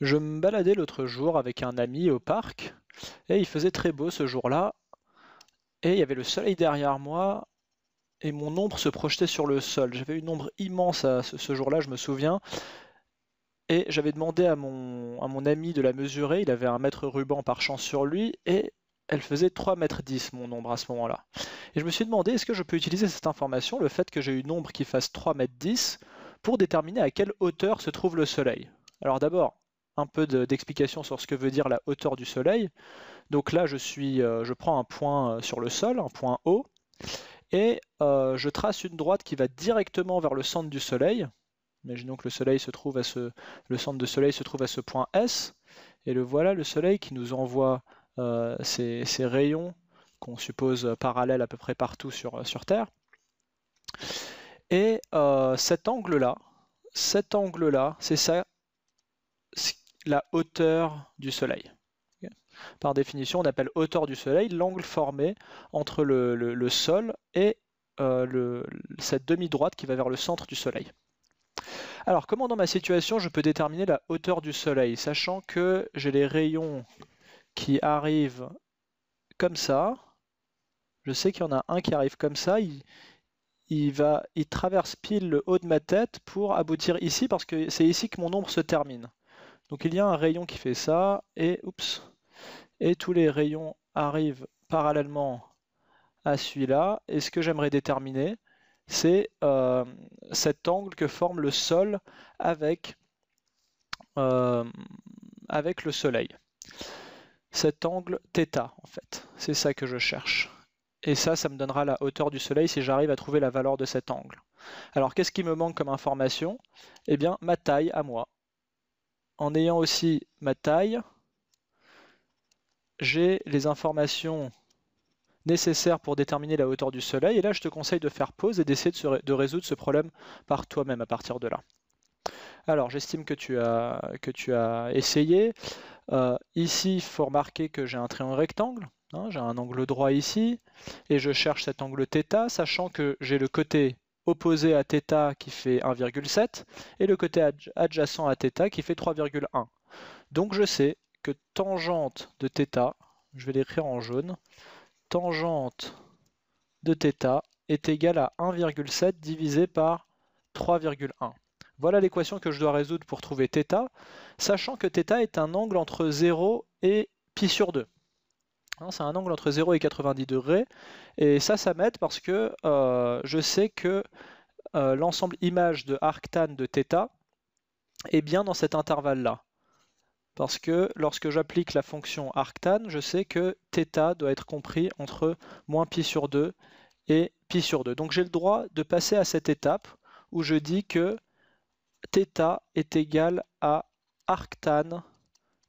Je me baladais l'autre jour avec un ami au parc et il faisait très beau ce jour-là. Et il y avait le soleil derrière moi et mon ombre se projetait sur le sol. J'avais une ombre immense à ce, jour-là, je me souviens. Et j'avais demandé à mon, à mon ami de la mesurer. Il avait un mètre ruban par chance sur lui et elle faisait 3 mètres 10 mon ombre à ce moment-là. Et je me suis demandé est-ce que je peux utiliser cette information, le fait que j'ai une ombre qui fasse 3 mètres 10, pour déterminer à quelle hauteur se trouve le soleil. Alors d'abord, un peu d'explication sur ce que veut dire la hauteur du Soleil. Donc là, je, suis, euh, je prends un point euh, sur le sol, un point haut, et euh, je trace une droite qui va directement vers le centre du Soleil. Imaginons que le soleil se trouve à ce, le centre de Soleil se trouve à ce point S, et le voilà le Soleil qui nous envoie ces ses, rayons qu'on suppose parallèles à peu près partout sur, sur Terre. Et cet angle-là, cet angle-là, c'est ça la hauteur du Soleil. Par définition, on appelle hauteur du Soleil l'angle formé entre le, sol et euh, cette demi-droite qui va vers le centre du Soleil. Alors, comment dans ma situation je peux déterminer la hauteur du Soleil, sachant que j'ai les rayons qui arrivent comme ça. Je sais qu'il y en a un qui arrive comme ça. Il, va, il traverse pile le haut de ma tête pour aboutir ici, parce que c'est ici que mon ombre se termine. Donc il y a un rayon qui fait ça, et, oups, et tous les rayons arrivent parallèlement à celui-là, et ce que j'aimerais déterminer, c'est euh, cet angle que forme le sol avec, euh, avec le soleil. Cet angle θ, en fait, c'est ça que je cherche. Et ça, ça me donnera la hauteur du soleil si j'arrive à trouver la valeur de cet angle. Alors qu'est-ce qui me manque comme information Eh bien, ma taille à moi en ayant aussi ma taille, j'ai les informations nécessaires pour déterminer la hauteur du soleil. Et là, je te conseille de faire pause et d'essayer de, résoudre ce problème par toi-même à partir de là. Alors, j'estime que, tu as, essayé. Euh, ici, il faut remarquer que j'ai un triangle rectangle. Hein, j'ai un angle droit ici. Et je cherche cet angle θ, sachant que j'ai le côté opposé à θ qui fait 1,7 et le côté adjacent à θ qui fait 3,1. Donc je sais que tangente de θ, je vais l'écrire en jaune, tangente de θ est égale à 1,7 divisé par 3,1. Voilà l'équation que je dois résoudre pour trouver θ, sachant que θ est un angle entre 0 et π sur 2. Hein, c'est un angle entre 0 et 90 degrés. Et ça, ça m'aide parce que euh, je sais que euh, l'ensemble image de arctan de θ est bien dans cet intervalle-là. Parce que lorsque j'applique la fonction arctan, je sais que θ doit être compris entre moins pi sur 2 et π sur 2. Donc j'ai le droit de passer à cette étape où je dis que θ est égal à arctan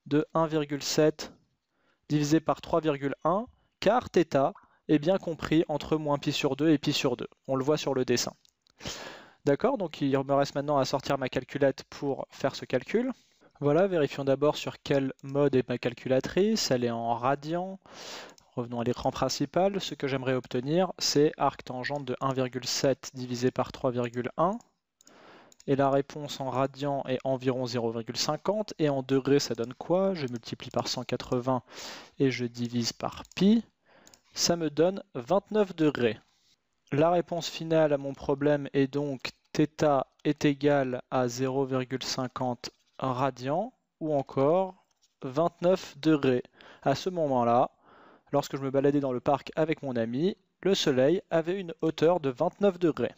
de 1,7 divisé par 3,1 car θ est bien compris entre moins pi sur 2 et π sur 2. On le voit sur le dessin. D'accord, donc il me reste maintenant à sortir ma calculette pour faire ce calcul. Voilà, vérifions d'abord sur quel mode est ma calculatrice. Elle est en radian. Revenons à l'écran principal. Ce que j'aimerais obtenir, c'est arc tangente de 1,7 divisé par 3,1 et la réponse en radian est environ 0,50. Et en degrés, ça donne quoi Je multiplie par 180 et je divise par pi. Ça me donne 29 degrés. La réponse finale à mon problème est donc θ est égal à 0,50 radian ou encore 29 degrés. À ce moment-là, lorsque je me baladais dans le parc avec mon ami, le soleil avait une hauteur de 29 degrés.